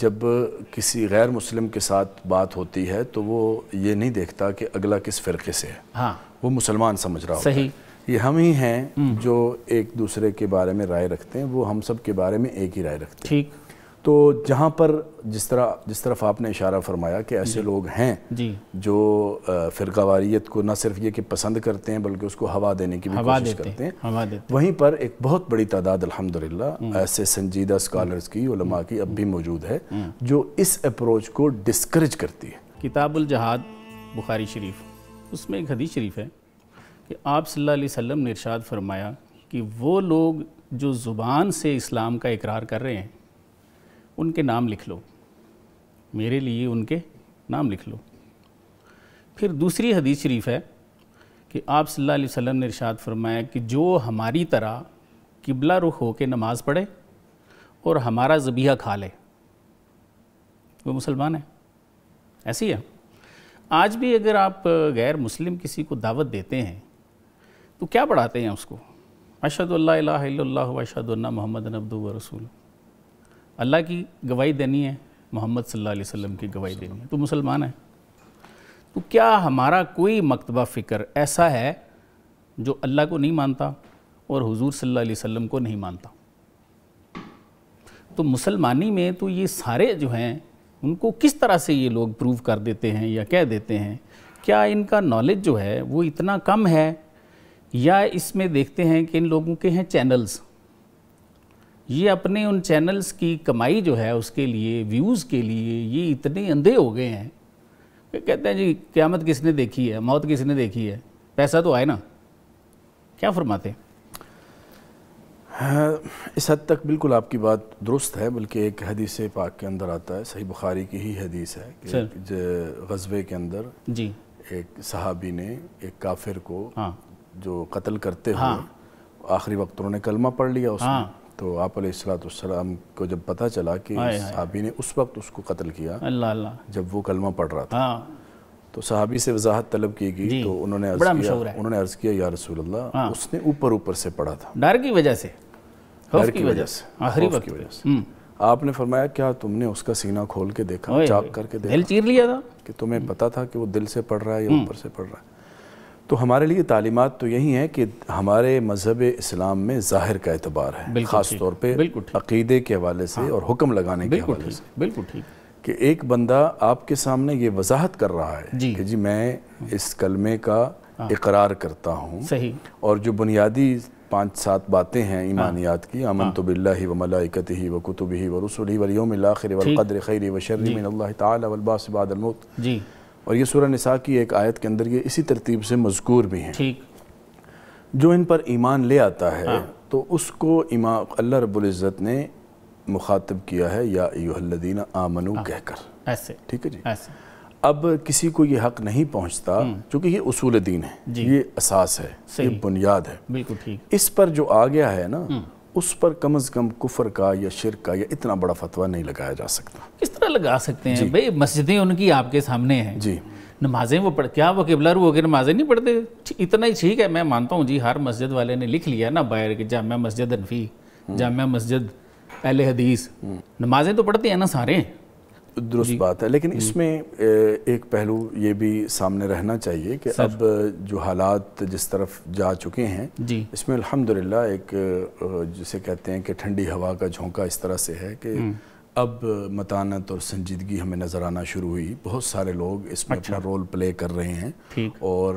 जब किसी गैर मुस्लिम के साथ बात होती है तो वो ये नहीं देखता कि अगला किस फ़िरके से है हाँ वो मुसलमान समझ रहा होता है ये हम ही हैं हम्म। जो एक दूसरे के बारे में राय रखते हैं वो हम सब के बारे में एक ही राय रखते हैं ठीक तो जहाँ पर जिस तरह जिस तरफ आपने इशारा फरमाया कि ऐसे लोग हैं जो फ़िरका को न सिर्फ ये कि पसंद करते हैं बल्कि उसको हवा देने की भी कोशिश करते हैं वहीं पर एक बहुत बड़ी तादाद अल्हम्दुलिल्लाह हम्म। ऐसे संजीदा स्कॉलर्स की हम्म। उलमा की अब भी हम्म। मौजूद है जो इस अप्रोच को डिस्करेज करती है किताबुल जहाद बुखारी शरीफ उसमें एक हदीस शरीफ है कि आप सल्लल्लाहु ने इर्शाद फरमाया कि वो लोग जो ज़ुबान से इस्लाम का इकरार कर रहे हैं उनके नाम लिख लो मेरे लिए उनके नाम लिख लो फिर दूसरी हदीस शरीफ है कि आप सल्लल्लाहु अलैहि वसल्लम ने इरशाद फरमाया कि जो हमारी तरह किबला रुख हो के नमाज़ पढ़े और हमारा ज़बीहा खा ले वो मुसलमान है ऐसी है आज भी अगर आप गैर मुस्लिम किसी को दावत देते हैं तो क्या पढ़ाते हैं उसको अशद अल्ला अशद मोहम्मद व रसूल अल्लाह की गवाही देनी है मोहम्मद सल्लल्लाहु अलैहि वसल्लम की गवाही देनी है तो मुसलमान है तो क्या हमारा कोई मकतबा फ़िक्र ऐसा है जो अल्लाह को नहीं मानता और हुजूर सल्लल्लाहु अलैहि वसल्लम को नहीं मानता तो मुसलमानी में तो ये सारे जो हैं उनको किस तरह से ये लोग प्रूव कर देते हैं या कह देते हैं क्या इनका नॉलेज जो है वो इतना कम है या इसमें देखते हैं कि इन लोगों के हैं चैनल्स ये अपने उन चैनल्स की कमाई जो है उसके लिए व्यूज़ के लिए ये इतने अंधे हो गए हैं कि कहते हैं जी क्यामत किसने देखी है मौत किसने देखी है पैसा तो आए ना क्या फरमाते हैं हाँ, इस हद तक बिल्कुल आपकी बात दुरुस्त है बल्कि एक हदीस पाक के अंदर आता है सही बुखारी की ही हदीस है कि गजबे के अंदर जी एक सहाबी ने एक काफिर को हाँ। जो कत्ल करते हाँ। हुए आखिरी वक्त उन्होंने कलमा पढ़ लिया उसने हाँ। तो आप सलाम को जब पता चला कि सहाबी ने उस वक्त उसको कत्ल किया अल्लाह अल्लाह जब वो कलमा पढ़ रहा था हाँ। तो सहाबी से वजाहत तलब की गई तो उन्होंने अर्ज किया उन्होंने अर्ज किया या रसूल अल्लाह हाँ। उसने ऊपर ऊपर से पढ़ा था डर की वजह से डर की वजह से आखिरी वक्त की वजह से हम्म। आपने फरमाया क्या तुमने उसका सीना खोल के देखा चाक करके देखा दिल चीर लिया था कि तुम्हें हम्म। पता था कि वो दिल से पढ़ रहा है या हम्म। ऊपर से पढ़ रहा है तो हमारे लिए तालीमत तो यही है कि हमारे मजहब इस्लाम में ज़ाहिर का एतबार है ख़ास तौर पर अकीदे के हवाले से हाँ। और हुक्म लगाने के हवाले से बिल्कुल ठीक कि एक बंदा आपके सामने ये वजाहत कर रहा है जी। कि जी मैं इस कलमे का हाँ। इकरार करता हूँ और जो बुनियादी पांच सात बातें हैं हाँ। ईमानियात की अमन हाँ। तो बिल्ला व मलाकत ही व कुतुब ही व रसुल ही वलियोम आखिर खैर वशर शर्र जी और ये सूर्य निसा की एक आयत के अंदर ये इसी तरतीब से मजकूर भी हैं ठीक जो इन पर ईमान ले आता है हाँ। तो उसको इमा अल्लाह रबुल्ज़त ने मुखातब किया है या यूहदीन आमनु हाँ। कहकर ऐसे ठीक है जी ऐसे अब किसी को ये हक नहीं पहुंचता क्योंकि हम्म। ये उसूल दीन है ये असास है ये बुनियाद है बिल्कुल ठीक इस पर जो आ गया है ना हम्म। उस पर कम अज़ कम कुफर का या शिर का या इतना बड़ा फतवा नहीं लगाया जा सकता किस तरह लगा सकते हैं भाई मस्जिदें उनकी आपके सामने हैं जी नमाजें वो पढ़ क्या वो किबला रू होकर नमाजें नहीं पढ़ते इतना ही ठीक है मैं मानता हूँ जी हर मस्जिद वाले ने लिख लिया ना बाहर के जाम मस्जिद अनफ़ी हम्म। जाम मस्जिद पहले हदीस हम्म। नमाजें तो पढ़ते हैं ना सारे दुरुस्त बात है लेकिन हम्म। इसमें एक पहलू ये भी सामने रहना चाहिए कि अब जो हालात जिस तरफ जा चुके हैं इसमें अल्हम्दुलिल्लाह एक जिसे कहते हैं कि ठंडी हवा का झोंका इस तरह से है कि हम्म। अब मतानत और संजीदगी हमें नज़र आना शुरू हुई बहुत सारे लोग इसमें अच्छा। अपना रोल प्ले कर रहे हैं और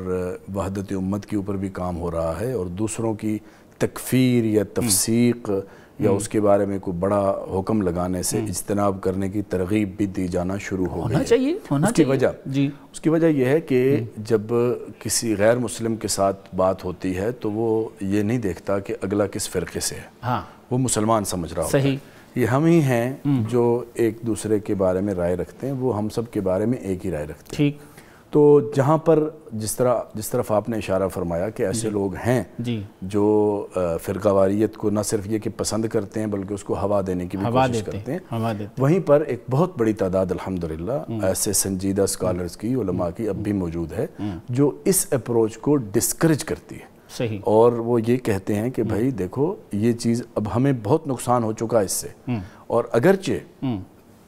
वहदत उम्मत के ऊपर भी काम हो रहा है और दूसरों की तकफीर या हम्म। तफसीक या उसके बारे में कोई बड़ा हुक्म लगाने से हम्म। इजतनाब करने की तरगीब भी दी जाना शुरू हो होना चाहिए होना उसकी वजह जी उसकी वजह यह है कि हम्म। जब किसी गैर मुस्लिम के साथ बात होती है तो वो ये नहीं देखता कि अगला किस फ़िरके से है हाँ वो मुसलमान समझ रहा सही ये हम ही हैं हम्म। जो एक दूसरे के बारे में राय रखते हैं वो हम सब के बारे में एक ही राय रखते हैं ठीक तो जहाँ पर जिस तरह जिस तरफ आपने इशारा फरमाया कि ऐसे लोग हैं जो फिरकावारीत को न सिर्फ ये कि पसंद करते हैं बल्कि उसको हवा देने की भी कोशिश करते हैं हवा देते वहीं पर एक बहुत बड़ी तादाद अल्हम्दुलिल्लाह हम्म। ऐसे संजीदा स्कॉलर्स की उलमा की अब हम्म। भी मौजूद है हम्म। जो इस अप्रोच को डिस्करेज करती है सही और वो ये कहते हैं कि भाई देखो ये चीज़ अब हमें बहुत नुकसान हो चुका है इससे और अगरचे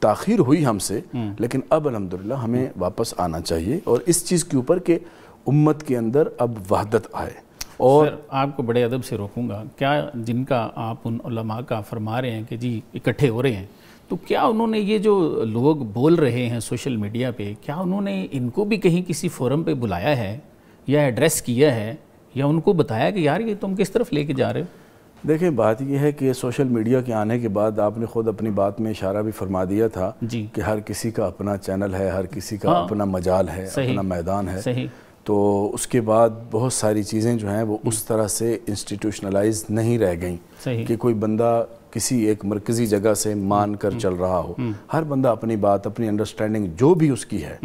ताखिर हुई हमसे हम्म। लेकिन अब अलहमदिल्ला हमें वापस आना चाहिए और इस चीज़ के ऊपर कि उम्मत के अंदर अब वहदत आए और सर, आपको बड़े अदब से रोकूंगा क्या जिनका आप उन उनमा का फरमा रहे हैं कि जी इकट्ठे हो रहे हैं तो क्या उन्होंने ये जो लोग बोल रहे हैं सोशल मीडिया पे क्या उन्होंने इनको भी कहीं किसी फोरम पे बुलाया है या एड्रेस किया है या उनको बताया कि यार ये तुम किस तरफ लेके जा रहे हो देखिए बात यह है कि सोशल मीडिया के आने के बाद आपने खुद अपनी बात में इशारा भी फरमा दिया था कि हर किसी का अपना चैनल है हर किसी का हाँ, अपना मजाल है अपना मैदान है तो उसके बाद बहुत सारी चीज़ें जो हैं वो हम्म। उस तरह से इंस्टीट्यूशनलाइज नहीं रह गई कि कोई बंदा किसी एक मरकज़ी जगह से मान कर हम्म। चल रहा हो हम्म। हर बंदा अपनी बात अपनी अंडरस्टैंडिंग जो भी उसकी है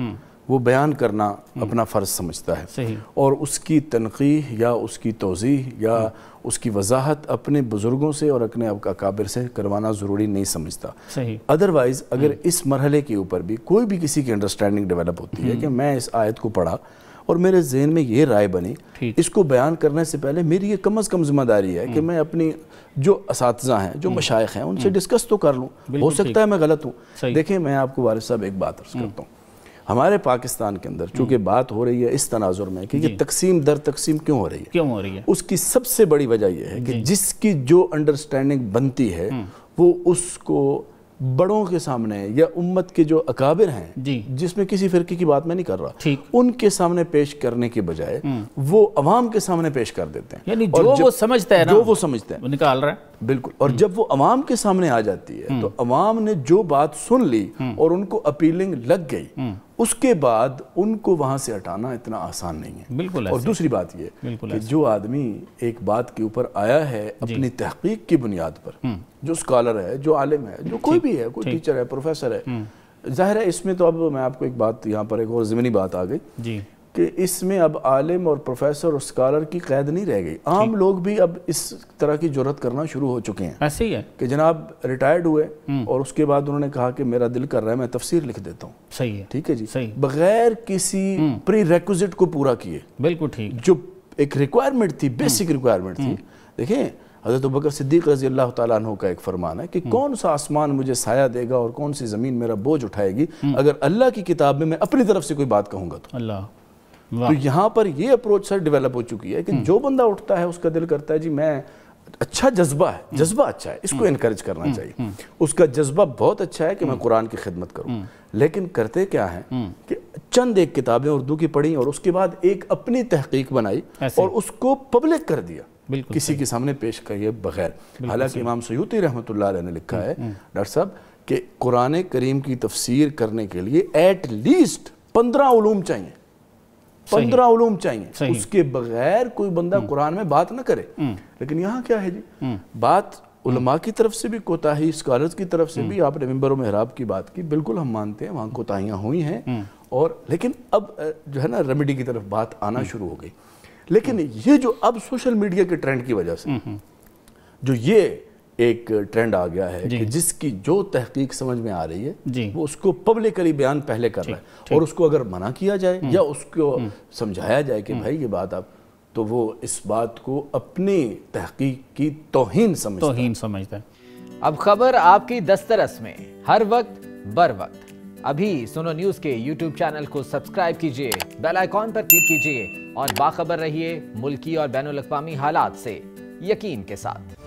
वो बयान करना हम्म। अपना फ़र्ज़ समझता है और उसकी तनखी या उसकी तोज़ी या हम्म। उसकी वजाहत अपने बुज़ुर्गों से और अपने अकाबिर से करवाना ज़रूरी नहीं समझता अदरवाइज़ अगर हम्म। इस मरहले के ऊपर भी कोई भी किसी की अंडरस्टैंडिंग डेवलप होती है कि मैं इस आयत को पढ़ा और मेरे जहन में ये राय बनी इसको बयान करने से पहले मेरी ये कम अज़ कम जिम्मेदारी है कि मैं अपनी जो इस हैं जो मशाइ हैं उनसे डिस्कस तो कर लूँ हो सकता है मैं गलत हूँ देखें मैं आपको वारिस साहब एक बात करता हूँ हमारे पाकिस्तान के अंदर चूंकि हम्म। बात हो रही है इस तनाजुर में कि ये तकसीम दर तकसीम क्यों हो रही है क्यों हो रही है उसकी सबसे बड़ी वजह यह है कि जिसकी जो अंडरस्टैंडिंग बनती है हम्म। वो उसको बड़ों के सामने या उम्मत के जो अकाबिर हैं जिसमें किसी फिरके की बात मैं नहीं कर रहा उनके सामने पेश करने के बजाय हम्म। वो अवाम के सामने पेश कर देते हैं यानी जो, वो समझता है ना जो वो समझता है निकाल रहा है बिल्कुल और जब वो अवाम के सामने आ जाती है तो अवाम ने जो बात सुन ली और उनको अपीलिंग लग गई उसके बाद उनको वहां से हटाना इतना आसान नहीं है बिल्कुल और दूसरी बात ये कि जो आदमी एक बात के ऊपर आया है अपनी तहकीक की बुनियाद पर हम्म। जो स्कॉलर है जो आलिम है जो कोई भी है कोई टीचर है प्रोफेसर है हम्म। जाहिर है इसमें तो अब मैं आपको एक बात यहाँ पर एक और ज़मीनी बात आ गई कि इसमें अब आलिम और प्रोफेसर और स्कॉलर की कैद नहीं रह गई आम लोग भी अब इस तरह की जरूरत करना शुरू हो चुके हैं ऐसे ही है कि जनाब रिटायर्ड हुए हम्म। और उसके बाद उन्होंने कहा कि मेरा दिल कर रहा है मैं तफसीर लिख देता हूँ सही है ठीक है जी सही बगैर किसी प्री हम्म। रेक्विजिट को पूरा किए बिल्कुल ठीक जो एक रिक्वायरमेंट थी बेसिक रिक्वायरमेंट हम्म। थी देखें हज़रत बकर सिद्दीक रजी अल्लाह तु का एक फरमान है कि कौन सा आसमान मुझे साया देगा और कौन सी ज़मीन मेरा बोझ उठाएगी अगर अल्लाह की किताब में मैं अपनी तरफ से कोई बात कहूंगा तो अल्लाह तो यहाँ पर ये अप्रोच सर डेवलप हो चुकी है कि हम्म। जो बंदा उठता है उसका दिल करता है जी मैं अच्छा जज्बा है हम्म। जज्बा अच्छा है इसको इनक्रेज हम्म। करना चाहिए उसका जज्बा बहुत अच्छा है कि मैं कुरान की खिदमत करूं लेकिन करते क्या है कि चंद एक किताबें उर्दू की पढ़ी और उसके बाद एक अपनी तहकीक बनाई और उसको पब्लिक कर दिया किसी के सामने पेश करिए बगैर हालांकि इमाम सयूती रहमत ने लिखा है डॉक्टर साहब कि कुरान करीम की तफसीर करने के लिए एट लीस्ट पंद्रह चाहिए पंद्रह उलूम चाहिए उसके बगैर कोई बंदा हम्म। कुरान में बात ना करे हम्म। लेकिन यहाँ क्या है जी हम्म। बात उलमा की तरफ से भी कोताही स्कॉलर्स की तरफ से भी आपने मेम्बर महराब की बात की बिल्कुल हम मानते हैं वहाँ कोताहियाँ हुई हैं और लेकिन अब जो है ना रेमेडी की तरफ बात आना शुरू हो गई लेकिन ये जो अब सोशल मीडिया के ट्रेंड की वजह से जो ये एक ट्रेंड आ गया है कि जिसकी जो तहकीक समझ में आ रही है वो उसको पब्लिकली बयान पहले कर रहा है और उसको अगर मना किया जाए हम्म। या उसको हम्म। समझाया जाए कि हम्म। भाई ये बात आप तो वो इस बात को अपनी तहकीक की तोहिन समझ तोहिन समझता है अब खबर आपकी दस्तरस में हर वक्त बर वक्त अभी सुनो न्यूज के यूट्यूब चैनल को सब्सक्राइब कीजिए बेल आइकॉन पर क्लिक कीजिए और बाखबर रहिए मुल्की और बैन अवी हालात से यकीन के साथ